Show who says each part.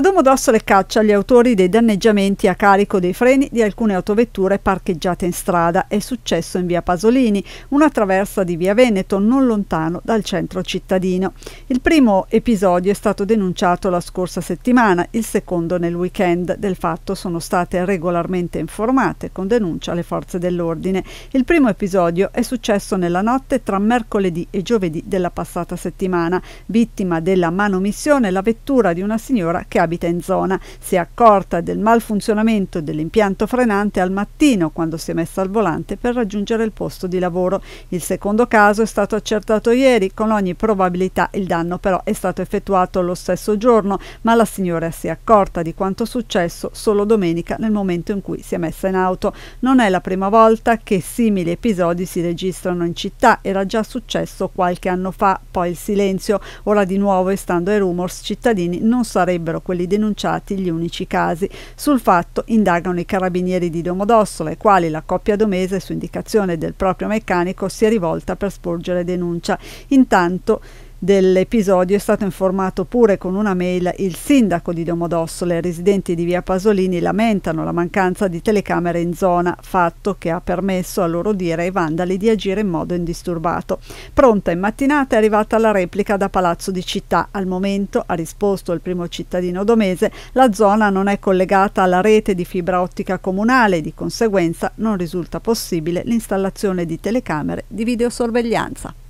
Speaker 1: La Domodossola caccia gli autori dei danneggiamenti a carico dei freni di alcune autovetture parcheggiate in strada. È successo in via Pasolini, una traversa di via Veneto non lontano dal centro cittadino. Il primo episodio è stato denunciato la scorsa settimana, il secondo nel weekend. Del fatto sono state regolarmente informate con denuncia le forze dell'ordine. Il primo episodio è successo nella notte tra mercoledì e giovedì della passata settimana. Vittima della manomissione la vettura di una signora che ha abita in zona si è accorta del malfunzionamento dell'impianto frenante al mattino quando si è messa al volante per raggiungere il posto di lavoro. Il secondo caso è stato accertato ieri, con ogni probabilità il danno però è stato effettuato lo stesso giorno, ma la signora si è accorta di quanto successo solo domenica nel momento in cui si è messa in auto. Non è la prima volta che simili episodi si registrano in città, era già successo qualche anno fa, poi il silenzio, ora di nuovo estando ai rumors cittadini non sarebbero quelli denunciati gli unici casi. Sul fatto indagano i carabinieri di Domodossola, i quali la coppia domese, su indicazione del proprio meccanico, si è rivolta per sporgere denuncia. Intanto dell'episodio è stato informato pure con una mail il sindaco di Domodossola i residenti di via Pasolini lamentano la mancanza di telecamere in zona, fatto che ha permesso a loro dire ai vandali di agire in modo indisturbato. Pronta in mattinata è arrivata la replica da Palazzo di Città. Al momento, ha risposto il primo cittadino domese, la zona non è collegata alla rete di fibra ottica comunale e di conseguenza non risulta possibile l'installazione di telecamere di videosorveglianza.